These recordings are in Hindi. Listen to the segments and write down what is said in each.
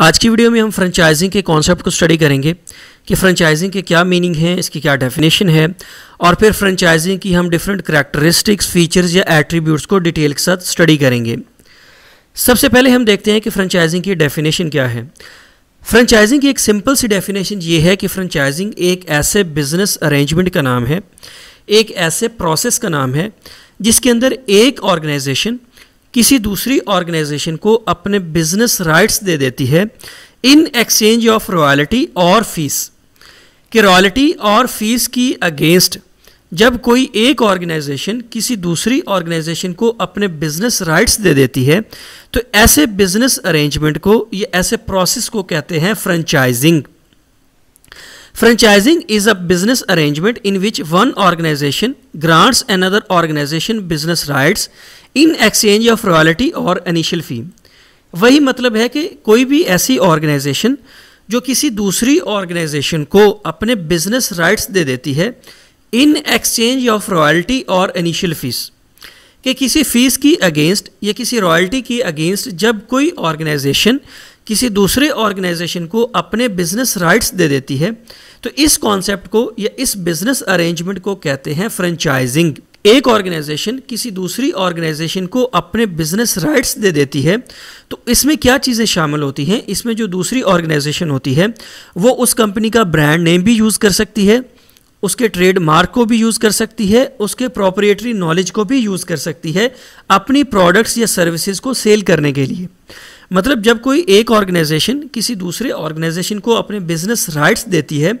आज की वीडियो में हम फ्रेंचाइजिंग के कॉन्सेप्ट को स्टडी करेंगे कि फ्रेंचाइजिंग के क्या मीनिंग है इसकी क्या डेफिनेशन है और फिर फ्रेंचाइजिंग की हम डिफरेंट करेक्टरिस्टिक्स फीचर्स या एट्रीब्यूट्स को डिटेल के साथ स्टडी करेंगे सबसे पहले हम देखते हैं कि फ्रेंचाइजिंग की डेफिनेशन क्या है फ्रेंचाइजिंग की एक सिंपल सी डेफिनेशन ये है कि फ्रेंचाइजिंग एक ऐसे बिजनेस अरेंजमेंट का नाम है एक ऐसे प्रोसेस का नाम है जिसके अंदर एक ऑर्गेनाइजेशन किसी दूसरी ऑर्गेनाइजेशन को अपने बिजनेस राइट्स दे देती है इन एक्सचेंज ऑफ रॉयल्टी और फीस कि रॉयल्टी और फीस की अगेंस्ट जब कोई एक ऑर्गेनाइजेशन किसी दूसरी ऑर्गेनाइजेशन को अपने बिजनेस राइट्स दे देती है तो ऐसे बिजनेस अरेंजमेंट को या ऐसे प्रोसेस को कहते हैं franchising Franchising is a business arrangement in which one organization grants another organization business rights in exchange of royalty or initial fee. वही मतलब है कि कोई भी ऐसी ऑर्गेनाइजेशन जो किसी दूसरी ऑर्गेनाइजेशन को अपने बिजनेस राइट्स दे देती है इन एक्सचेंज ऑफ रॉयल्टी और इनिशियल फीस कि किसी फीस की अगेंस्ट या किसी रॉयल्टी की अगेंस्ट जब कोई ऑर्गेनाइजेशन किसी दूसरे ऑर्गेनाइजेशन को अपने बिजनेस राइट्स दे देती है तो इस कॉन्सेप्ट को या इस बिजनेस अरेंजमेंट को कहते हैं फ्रेंचाइजिंग एक ऑर्गेनाइजेशन किसी दूसरी ऑर्गेनाइजेशन को अपने बिजनेस राइट्स दे देती है तो इसमें क्या चीज़ें शामिल होती हैं इसमें जो दूसरी ऑर्गेनाइजेशन होती है वो उस कंपनी का ब्रांड नेम भी यूज़ कर सकती है उसके ट्रेडमार्क को भी यूज़ कर सकती है उसके प्रोपरेटरी नॉलेज को भी यूज़ कर सकती है अपनी प्रोडक्ट्स या सर्विसेज को सेल करने के लिए मतलब जब कोई एक ऑर्गेनाइजेशन किसी दूसरे ऑर्गेनाइजेशन को अपने बिजनेस राइट्स देती है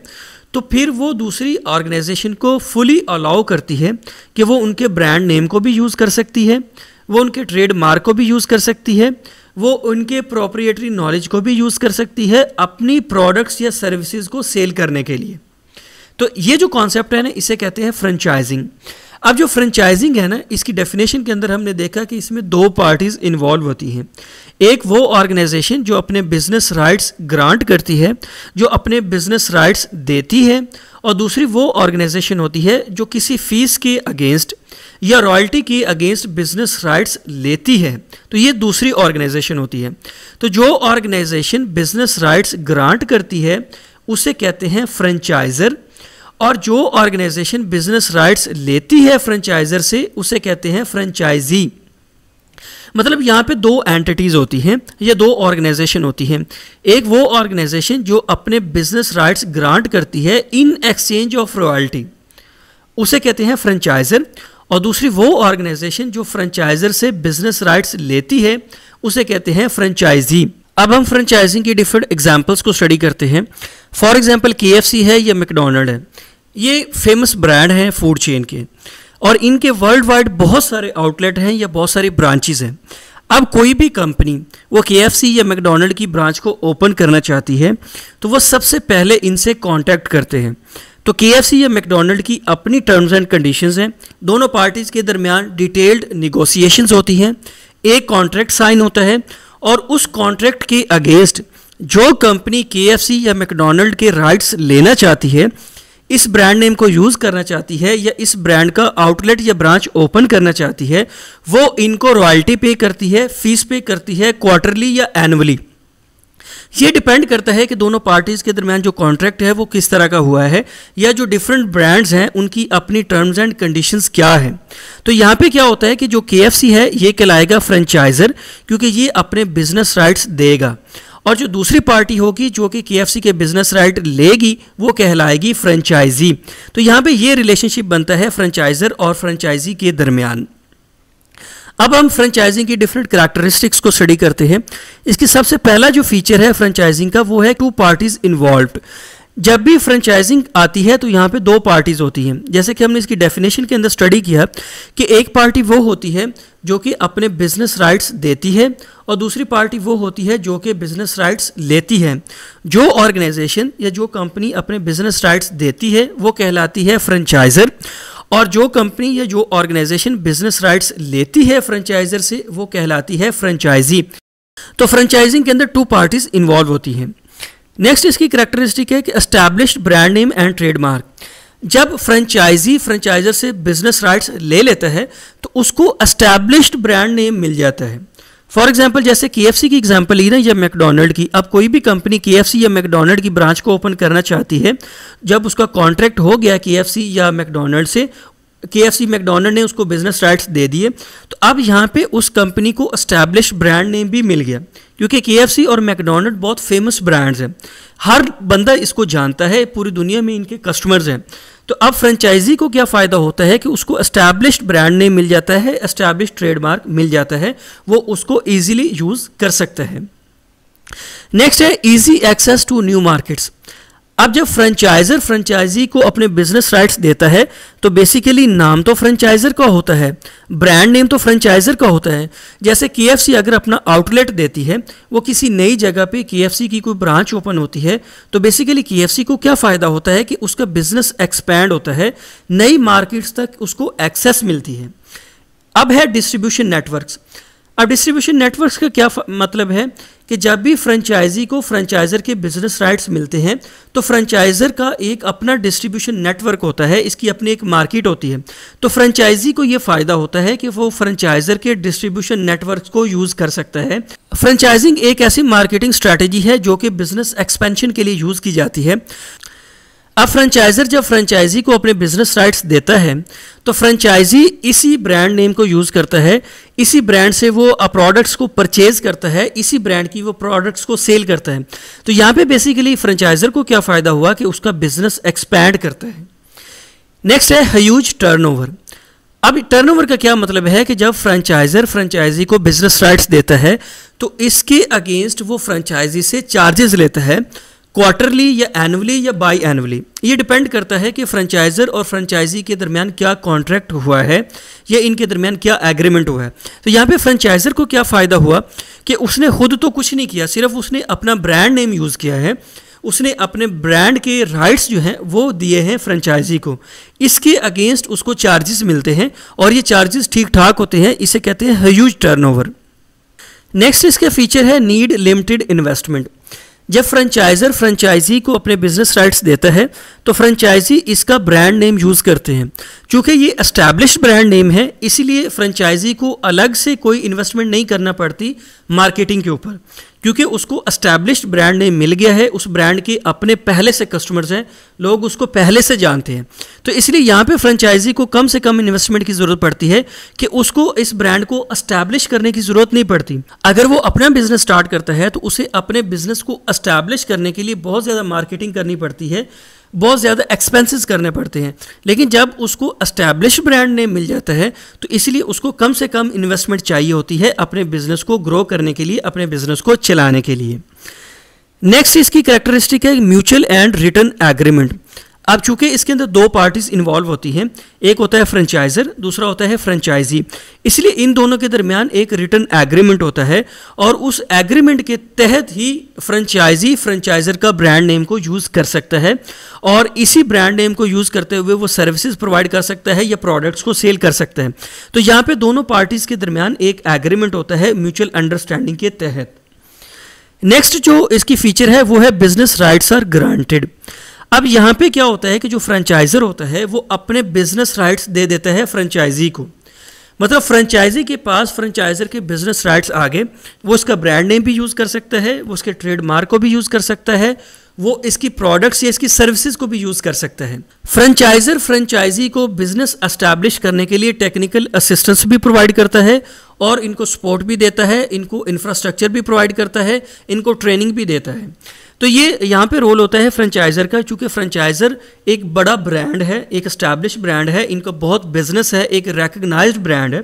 तो फिर वो दूसरी ऑर्गेनाइजेशन को फुली अलाउ करती है कि वो उनके ब्रांड नेम को भी यूज़ कर सकती है वो उनके ट्रेड मार्क को भी यूज़ कर सकती है वो उनके प्रोप्रिएटरी नॉलेज को भी यूज़ कर सकती है अपनी प्रोडक्ट्स या सर्विसेज को सेल करने के लिए तो ये जो कॉन्सेप्ट है ना इसे कहते हैं फ्रेंचाइजिंग अब जो फ्रेंचाइजिंग है ना इसकी डेफिनेशन के अंदर हमने देखा कि इसमें दो पार्टीज़ इन्वॉल्व होती हैं एक वो ऑर्गेनाइजेशन जो अपने बिजनेस राइट्स ग्रांट करती है जो अपने बिजनेस राइट्स देती है और दूसरी वो ऑर्गेनाइजेशन होती है जो किसी फीस के अगेंस्ट या रॉयल्टी के अगेंस्ट बिजनेस राइट्स लेती है तो ये दूसरी ऑर्गेनाइजेशन होती है तो जो ऑर्गेनाइजेशन बिजनेस राइट्स ग्रांट करती है उसे कहते हैं फ्रेंचाइजर और जो ऑर्गेनाइजेशन बिजनेस राइट्स लेती है फ्रेंचाइजर से उसे कहते हैं फ्रेंचाइजी मतलब यहाँ पे दो एंटिटीज़ होती हैं या दो ऑर्गेनाइजेशन होती हैं एक वो ऑर्गेनाइजेशन जो अपने बिजनेस राइट्स ग्रांट करती है इन एक्सचेंज ऑफ रॉयल्टी उसे कहते हैं फ्रेंचाइजर और दूसरी वो ऑर्गेनाइजेशन जो फ्रेंचाइजर से बिजनेस राइट्स लेती है उसे कहते हैं फ्रेंचाइजी अब हम फ्रेंचाइजिंग की डिफरेंट एग्जाम्पल्स को स्टडी करते हैं फॉर एग्जाम्पल के है या मैकडोनल्ड है ये फेमस ब्रांड हैं फूड चेन के और इनके वर्ल्ड वाइड बहुत सारे आउटलेट हैं या बहुत सारी ब्रांचेज हैं अब कोई भी कंपनी वो के या मैकडोनल्ड की ब्रांच को ओपन करना चाहती है तो वो सबसे पहले इनसे कॉन्टैक्ट करते हैं तो के या मैकडोनल्ड की अपनी टर्म्स एंड कंडीशंस हैं दोनों पार्टीज़ के दरमियान डिटेल्ड निगोसिएशंस होती हैं एक कॉन्ट्रैक्ट साइन होता है और उस कॉन्ट्रैक्ट के अगेंस्ट जो कंपनी के या मैकडोनल्ड के राइट्स लेना चाहती है इस ब्रांड नेम को यूज़ करना चाहती है या इस ब्रांड का आउटलेट या ब्रांच ओपन करना चाहती है वो इनको रॉयल्टी पे करती है फीस पे करती है क्वार्टरली या एनुअली ये डिपेंड करता है कि दोनों पार्टीज़ के दरमियान जो कॉन्ट्रैक्ट है वो किस तरह का हुआ है या जो डिफरेंट ब्रांड्स हैं उनकी अपनी टर्म्स एंड कंडीशंस क्या है तो यहाँ पे क्या होता है कि जो के है ये कहलाएगा फ्रेंचाइजर क्योंकि ये अपने बिजनेस राइट्स देगा और जो दूसरी पार्टी होगी जो कि के के बिजनेस राइट लेगी वो कहलाएगी फ्रेंचाइजी तो यहाँ पे ये रिलेशनशिप बनता है फ्रेंचाइजर और फ्रेंचाइजी के दरमियान अब हम फ्रेंचाइजिंग की डिफरेंट करैक्टरिस्टिक्स को स्टडी करते हैं इसकी सबसे पहला जो फीचर है फ्रेंचाइजिंग का वो है टू पार्टीज इन्वॉल्व जब भी फ्रेंचाइजिंग आती है तो यहाँ पे दो पार्टीज़ होती हैं जैसे कि हमने इसकी डेफिनेशन के अंदर स्टडी किया कि एक पार्टी वो होती है जो कि अपने बिजनेस राइट्स देती है और दूसरी पार्टी वो होती है जो कि बिजनेस राइट्स लेती है जो ऑर्गेनाइजेशन या जो कंपनी अपने बिजनेस राइट्स देती है वो कहलाती है फ्रेंचाइजर और जो कंपनी या जो ऑर्गेनाइजेशन बिजनेस राइट्स लेती है फ्रेंचाइजर से वो कहलाती है फ्रेंचाइजी तो फ्रेंचाइजिंग के अंदर टू पार्टीज़ इन्वॉल्व होती हैं नेक्स्ट इसकी करेक्टरिस्टिक है कि establish brand name and trademark जब फ्रेंचाइजी फ्रेंचाइजर से बिजनेस राइट्स ले लेता है तो उसको एस्टैब्लिश्ड ब्रांड नेम मिल जाता है फॉर एग्जाम्पल जैसे के की एग्जाम्पल ली ना या मैकडोनल्ड की अब कोई भी कंपनी के या मैकडोनल्ड की ब्रांच को ओपन करना चाहती है जब उसका कॉन्ट्रैक्ट हो गया के या मैकडोनल्ड से के एफ सी मैकडोनल्ड ने उसको बिजनेस राइट्स दे दिए तो अब यहाँ पे उस कंपनी को इस्टेब्लिश ब्रांड नेम भी मिल गया क्योंकि के एफ सी और मैकडोनल्ड बहुत फेमस ब्रांड्स हैं हर बंदा इसको जानता है पूरी दुनिया में इनके कस्टमर्स हैं तो अब फ्रेंचाइजी को क्या फ़ायदा होता है कि उसको इस्टेब्लिश ब्रांड नेम मिल जाता है इस्टेब्लिश ट्रेडमार्क मिल जाता है वो उसको ईजिली यूज़ कर सकता है नेक्स्ट है easy access to new markets अब जब फ्रेंचाइजर फ्रेंचाइजी को अपने बिजनेस राइट्स देता है तो बेसिकली नाम तो फ्रेंचाइजर का होता है ब्रांड नेम तो फ्रेंचाइजर का होता है जैसे के अगर अपना आउटलेट देती है वो किसी नई जगह पे के की कोई ब्रांच ओपन होती है तो बेसिकली के को क्या फ़ायदा होता है कि उसका बिजनेस एक्सपैंड होता है नई मार्केट्स तक उसको एक्सेस मिलती है अब है डिस्ट्रीब्यूशन नेटवर्क्स अब डिस्ट्रीब्यूशन नेटवर्क्स का क्या मतलब है कि जब भी फ्रेंचाइजी को फ्रेंचाइजर के बिजनेस राइट्स मिलते हैं तो फ्रेंचाइजर का एक अपना डिस्ट्रीब्यूशन नेटवर्क होता है इसकी अपनी एक मार्केट होती है तो फ्रेंचाइजी को ये फ़ायदा होता है कि वो फ्रेंचाइजर के डिस्ट्रीब्यूशन नेटवर्क को यूज़ कर सकता है फ्रेंचाइजिंग एक ऐसी मार्केटिंग स्ट्रैटेजी है जो कि बिजनेस एक्सपेंशन के लिए यूज़ की जाती है अब फ्रेंचाइजर जब फ्रेंचाइजी को अपने बिजनेस राइट्स देता है तो फ्रेंचाइजी इसी ब्रांड नेम को यूज़ करता है इसी ब्रांड से वो प्रोडक्ट्स को परचेज करता है इसी ब्रांड की वो प्रोडक्ट्स को सेल करता है तो यहाँ पे बेसिकली फ्रेंचाइजर को क्या फ़ायदा हुआ कि उसका बिजनेस एक्सपैंड करता है नेक्स्ट है ह्यूज टर्नओवर अब टर्नओवर का क्या मतलब है कि जब फ्रेंचाइजर फ्रेंचाइजी को बिजनेस राइट्स देता है तो इसके अगेंस्ट वो फ्रेंचाइजी से चार्जेस लेता है क्वार्टरली या एनुअली या बाई एनुअली ये डिपेंड करता है कि फ्रेंचाइजर और फ्रेंचाइजी के दरमियान क्या कॉन्ट्रैक्ट हुआ है या इनके दरमियान क्या एग्रीमेंट हुआ है तो यहाँ पे फ्रेंचाइजर को क्या फ़ायदा हुआ कि उसने खुद तो कुछ नहीं किया सिर्फ उसने अपना ब्रांड नेम यूज़ किया है उसने अपने ब्रांड के राइट्स जो हैं वो दिए हैं फ्रेंचाइजी को इसके अगेंस्ट उसको चार्जेस मिलते हैं और ये चार्जेस ठीक ठाक होते हैं इसे कहते हैं ह्यूज टर्नओवर नेक्स्ट इसका फीचर है नीड लिमिटेड इन्वेस्टमेंट जब फ्रेंचाइजर फ्रेंचाइजी को अपने बिजनेस राइट्स देता है तो फ्रेंचाइजी इसका ब्रांड नेम यूज़ करते हैं चूँकि ये इस्टेब्लिश ब्रांड नेम है इसीलिए फ्रेंचाइजी को अलग से कोई इन्वेस्टमेंट नहीं करना पड़ती मार्केटिंग के ऊपर क्योंकि उसको अस्टैब्लिश ब्रांड नहीं मिल गया है उस ब्रांड के अपने पहले से कस्टमर्स हैं लोग उसको पहले से जानते हैं तो इसलिए यहाँ पे फ्रेंचाइजी को कम से कम इन्वेस्टमेंट की ज़रूरत पड़ती है कि उसको इस ब्रांड को अस्टैब्लिश करने की ज़रूरत नहीं पड़ती अगर वो अपना बिजनेस स्टार्ट करता है तो उसे अपने बिजनेस को अस्टैब्लिश करने के लिए बहुत ज़्यादा मार्केटिंग करनी पड़ती है बहुत ज़्यादा एक्सपेंसेस करने पड़ते हैं लेकिन जब उसको अस्टैब्लिश ब्रांड नेम मिल जाता है तो इसलिए उसको कम से कम इन्वेस्टमेंट चाहिए होती है अपने बिजनेस को ग्रो करने के लिए अपने बिजनेस को चलाने के लिए नेक्स्ट इसकी करेक्टरिस्टिक है म्यूचुअल एंड रिटर्न एग्रीमेंट अब चूंकि इसके अंदर दो पार्टीज़ इन्वॉल्व होती हैं एक होता है फ्रेंचाइजर दूसरा होता है फ्रेंचाइजी इसलिए इन दोनों के दरमियान एक रिटर्न एग्रीमेंट होता है और उस एग्रीमेंट के तहत ही फ्रेंचाइजी फ्रेंचाइजर का ब्रांड नेम को यूज़ कर सकता है और इसी ब्रांड नेम को यूज़ करते हुए वो सर्विसेज प्रोवाइड कर सकता है या प्रोडक्ट्स को सेल कर सकता है तो यहाँ पर दोनों पार्टीज़ के दरमियान एक एग्रीमेंट होता है म्यूचुअल अंडरस्टैंडिंग के तहत नेक्स्ट जो इसकी फीचर है वो है बिजनेस राइट्स आर ग्रांटेड अब यहाँ पे क्या होता है कि जो फ्रेंचाइजर होता है वो अपने बिजनेस राइट्स दे देता है फ्रेंचाइजी को मतलब फ्रेंचाइजी के पास फ्रेंचाइजर के बिजनेस राइट्स आ गए वो उसका ब्रांड नेम भी यूज़ कर सकता है वो उसके ट्रेडमार्क को भी यूज़ कर सकता है वो इसकी प्रोडक्ट्स या इसकी सर्विसेज को भी यूज़ कर सकता है फ्रेंचाइजर फ्रेंचाइजी को बिजनेस एस्टैब्लिश करने के लिए टेक्निकल असिस्टेंस भी प्रोवाइड करता है और इनको सपोर्ट भी देता है इनको इंफ्रास्ट्रक्चर भी प्रोवाइड करता है इनको ट्रेनिंग भी देता है तो ये यहाँ पे रोल होता है फ्रेंचाइजर का क्योंकि फ्रेंचाइजर एक बड़ा ब्रांड है एक इस्टेब्लिश ब्रांड है इनका बहुत बिजनेस है एक रेकग्नाइज ब्रांड है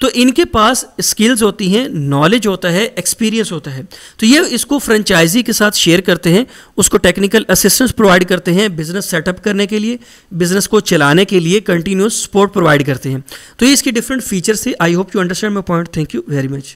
तो इनके पास स्किल्स होती हैं नॉलेज होता है एक्सपीरियंस होता है तो ये इसको फ्रेंचाइजी के साथ शेयर करते हैं उसको टेक्निकल असिस्टेंस प्रोवाइड करते हैं बिजनेस सेटअप करने के लिए बिजनेस को चलाने के लिए कंटिन्यूस सपोर्ट प्रोवाइड करते हैं तो ये इसकी डिफरेंट फीचर्स थे I hope you understand my point thank you very much